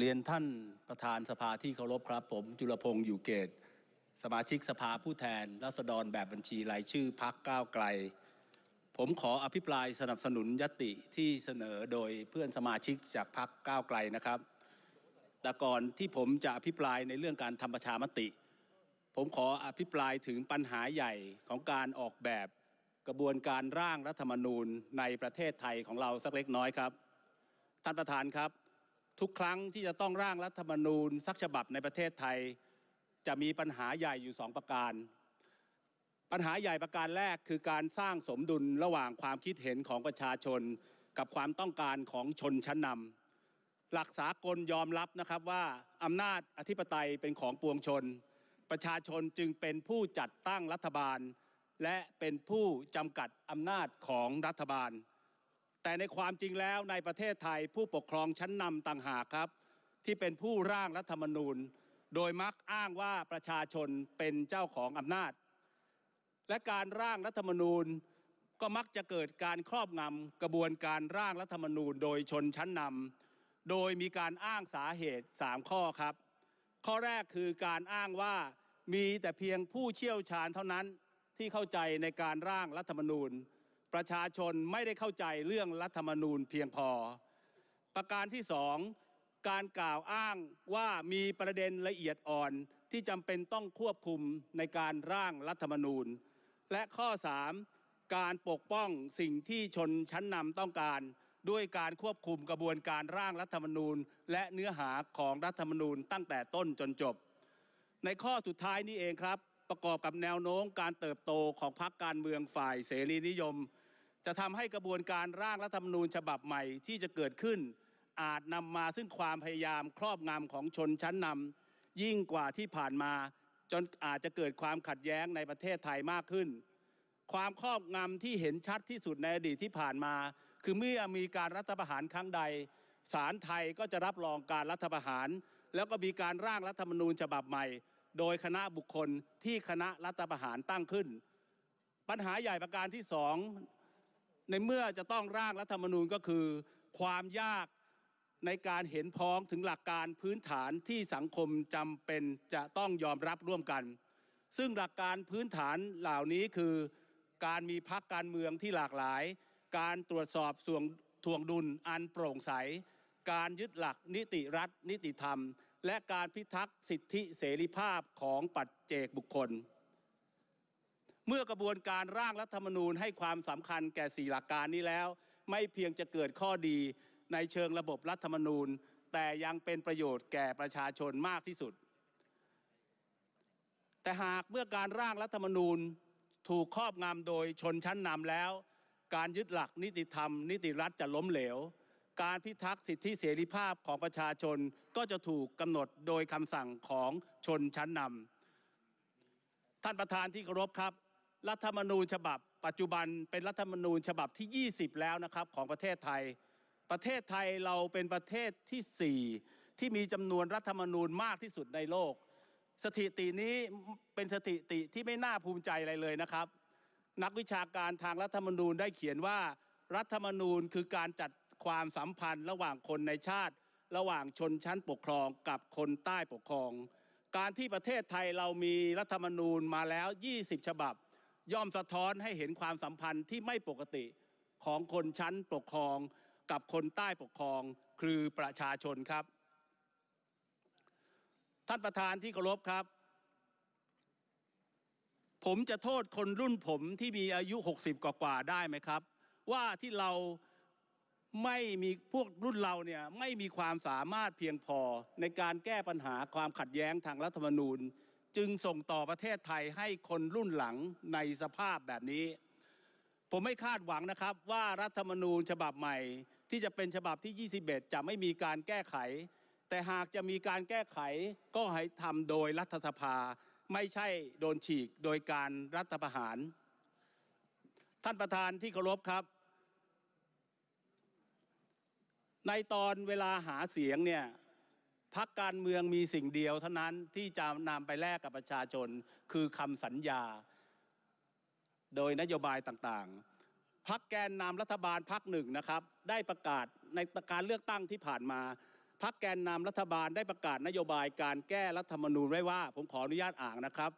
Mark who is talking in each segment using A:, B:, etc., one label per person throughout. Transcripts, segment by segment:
A: เรียนท่านประธานสภาที่เคารพครับ ผมจุลพงศ์อยู่เกตสมาชิกสภาผู้แทนรัษฎรแบบบัญชีรายชื่อพักก้าวไกล ผมขออภิปรายสนับสนุนยติที่เสนอโดยเพื่อนสมาชิกจากพักก้าวไกลนะครับ แต่ก่อนที่ผมจะอภิปรายในเรื่องการทำประชามติ ผมขออภิปรายถึงปัญหาใหญ่ของการออกแบบ กระบวนการร่างรัฐธรรมนูญในประเทศไทยของเราสักเล็กน้อยครับ ท่านประธานครับทุกครั้งที่จะต้องร่างรัฐมนูญสักฉบับในประเทศไทย จะมีปัญหาใหญ่อยู่สองประการ ปัญหาใหญ่ประการแรกคือการสร้างสมดุลระหว่างความคิดเห็นของประชาชน กับความต้องการของชนชั้นนำหลักสากลยอมรับนะครับว่าอำนาจอธิปไตยเป็นของปวงชน ประชาชนจึงเป็นผู้จัดตั้งรัฐบาล และเป็นผู้จำกัดอำนาจของรัฐบาลแต่ในความจริงแล้วในประเทศไทยผู้ปกครองชั้นนำต่างหากครับ ที่เป็นผู้ร่างรัฐธรรมนูญ โดยมักอ้างว่าประชาชนเป็นเจ้าของอำนาจ และการร่างรัฐธรรมนูญ ก็มักจะเกิดการครอบงำกระบวนการร่างรัฐธรรมนูญโดยชนชั้นนำโดยมีการอ้างสาเหตุ 3 ข้อครับ ข้อแรกคือการอ้างว่ามีแต่เพียงผู้เชี่ยวชาญเท่านั้นที่เข้าใจในการร่างรัฐธรรมนูญประชาชนไม่ได้เข้าใจเรื่องรัฐธรรมนูญเพียงพอ ประการที่สองการกล่าวอ้างว่ามีประเด็นละเอียดอ่อนที่จำเป็นต้องควบคุมในการร่างรัฐธรรมนูญ และข้อ 3. การปกป้องสิ่งที่ชนชั้นนำต้องการด้วยการควบคุมกระบวนการร่างรัฐธรรมนูญและเนื้อหาของรัฐธรรมนูญตั้งแต่ต้นจนจบ ในข้อสุดท้ายนี้เองครับประกอบกับแนวโน้มการเติบโตของพรรคการเมืองฝ่ายเสรีนิยมจะทำให้กระบวนการร่างรัฐธรรมนูญฉบับใหม่ที่จะเกิดขึ้น อาจนำมาซึ่งความพยายามครอบงำของชนชั้นนำ ยิ่งกว่าที่ผ่านมา จนอาจจะเกิดความขัดแย้งในประเทศไทยมากขึ้น ความครอบงำที่เห็นชัดที่สุดในอดีตที่ผ่านมา คือเมื่อมีการรัฐประหารครั้งใดศาลไทยก็จะรับรองการรัฐประหาร แล้วก็มีการร่างรัฐธรรมนูญฉบับใหม่ โดยคณะบุคคลที่คณะรัฐประหารตั้งขึ้น ปัญหาใหญ่ประการที่สองในเมื่อจะต้องร่างรัฐธรรมนูญก็คือ ความยากในการเห็นพ้องถึงหลักการพื้นฐานที่สังคมจำเป็นจะต้องยอมรับร่วมกัน ซึ่งหลักการพื้นฐานเหล่านี้คือ การมีพักการเมืองที่หลากหลาย การตรวจสอบส่วนทวงดุลอันโปร่งใสการยึดหลักนิติรัฐนิติธรรม และการพิทักษ์สิทธิเสรีภาพของปัจเจกบุคคลเมื่อกระบวนการร่างรัฐธรรมนูญ ให้ความสำคัญแก่สี่หลักการนี้แล้วไม่เพียงจะเกิดข้อดีในเชิงระบบรัฐธรรมนูญ แต่ยังเป็นประโยชน์แก่ประชาชนมากที่สุด แต่หากเมื่อการร่างรัฐธรรมนูญถูกครอบงำโดยชนชั้นนำแล้ว การยึดหลักนิติธรรม นิติรัฐจะล้มเหลว การพิทักษ์สิทธิเสรีภาพของประชาชนก็จะถูกกำหนดโดยคำสั่งของชนชั้นนำท่านประธานที่เคารพครับรัฐธรรมนูญฉบับปัจจุบันเป็นรัฐธรรมนูญฉบับที่ 20 แล้วนะครับ ของประเทศไทย ประเทศไทยเราเป็นประเทศที่ 4 ที่มีจำนวนรัฐธรรมนูญมากที่สุดในโลก สถิตินี้เป็นสถิติที่ไม่น่าภูมิใจอะไรเลยนะครับ นักวิชาการทางรัฐธรรมนูญได้เขียนว่า รัฐธรรมนูญคือการจัดความสัมพันธ์ ระหว่างคนในชาติ ระหว่างชนชั้นปกครองกับคนใต้ปกครอง การที่ประเทศไทยเรามีรัฐธรรมนูญมาแล้ว 20 ฉบับย่อมสะท้อนให้เห็นความสัมพันธ์ที่ไม่ปกติของคนชั้นปกครองกับคนใต้ปกครองคือประชาชนครับ ท่านประธานที่เคารพครับ ผมจะโทษคนรุ่นผมที่มีอายุ60กว่าได้ไหมครับ ว่าที่เราไม่มีพวกรุ่นเราเนี่ยไม่มีความสามารถเพียงพอในการแก้ปัญหาความขัดแย้งทางรัฐธรรมนูญจึงส่งต่อประเทศไทยให้คนรุ่นหลังในสภาพแบบนี้ ผมไม่คาดหวังนะครับว่ารัฐธรรมนูญฉบับใหม่ ที่จะเป็นฉบับที่ 21 จะไม่มีการแก้ไข แต่หากจะมีการแก้ไขก็ให้ทำโดยรัฐสภาไม่ใช่โดนฉีกโดยการรัฐประหาร ท่านประธานที่เคารพครับ ในตอนเวลาหาเสียงเนี่ยพักการเมืองมีสิ่งเดียวเท่านั้นที่จะนำไปแลกกับประชาชน คือคำสัญญา โดยนโยบายต่างๆพักแกนนำรัฐบาลพักหนึ่งนะครับได้ประกาศในการเลือกตั้งที่ผ่านมาพักแกนนำรัฐบาลได้ประกาศนโยบาย การแก้รัฐธรรมนูญไว้ว่า ผมขออนุญาตอ่านนะครับ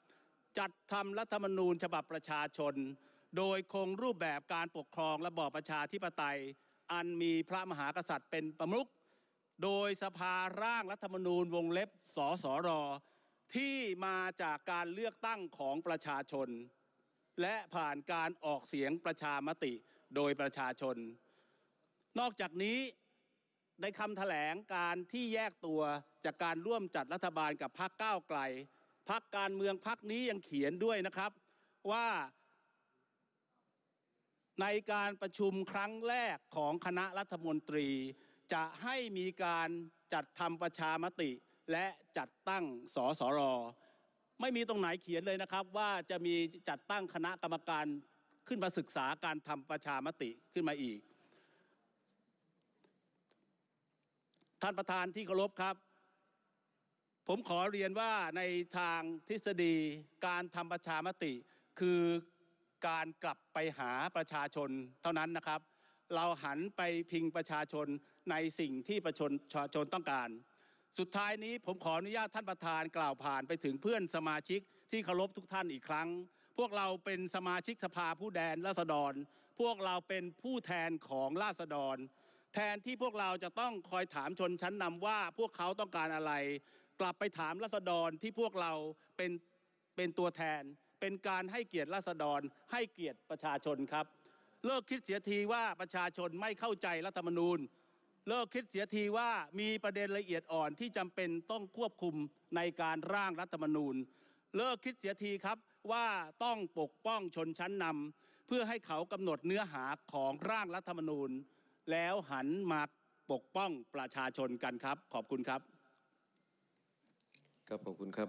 A: จัดทำรัฐธรรมนูญฉบับประชาชน โดยคงรูปแบบการปกครองระบอบประชาธิปไตย อันมีพระมหากษัตริย์ เป็นประมุขโดยสภาร่างรัฐธรรมนูญวงเล็บสสร ที่มาจากการเลือกตั้งของประชาชน และผ่านการออกเสียงประชามติโดยประชาชน นอกจากนี้ในคำแถลงการที่แยกตัวจากการร่วมจัดรัฐบาลกับพรรคก้าวไกลพรรคการเมืองพรรคนี้ยังเขียนด้วยนะครับ ว่า ในการประชุมครั้งแรกของคณะรัฐมนตรีจะให้มีการจัดทำประชามติ และจัดตั้งสสรไม่มีตรงไหนเขียนเลยนะครับ ว่าจะมีจัดตั้งคณะกรรมการขึ้นมาศึกษาการทำประชามติขึ้นมาอีก ท่านประธานที่เคารพครับ ผมขอเรียนว่าในทางทฤษฎีการทำประชามติ คือการกลับไปหาประชาชนเท่านั้นนะครับเราหันไปพิงประชาชนในสิ่งที่ประชาชนต้องการ สุดท้ายนี้ผมขออนุญาตท่านประธานกล่าวผ่านไปถึงเพื่อนสมาชิกที่เคารพทุกท่านอีกครั้ง พวกเราเป็นสมาชิกสภาผู้แทนราษฎร พวกเราเป็นผู้แทนของราษฎร แทนที่พวกเราจะต้องคอยถามชนชั้นนำว่าพวกเขาต้องการอะไร กลับไปถามราษฎรที่พวกเราเป็นเป็นตัวแทน เป็นการให้เกียรติราษฎร ให้เกียรติประชาชนครับเลิกคิดเสียทีว่าประชาชนไม่เข้าใจรัฐธรรมนูญ เลิกคิดเสียทีว่ามีประเด็นละเอียดอ่อนที่จำเป็นต้องควบคุมในการร่างรัฐธรรมนูญ เลิกคิดเสียทีครับว่าต้องปกป้องชนชั้นนำ เพื่อให้เขากำหนดเนื้อหาของร่างรัฐธรรมนูญ แล้วหันมาปกป้องประชาชนกันครับ ขอบคุณครับครับขอบคุณครับ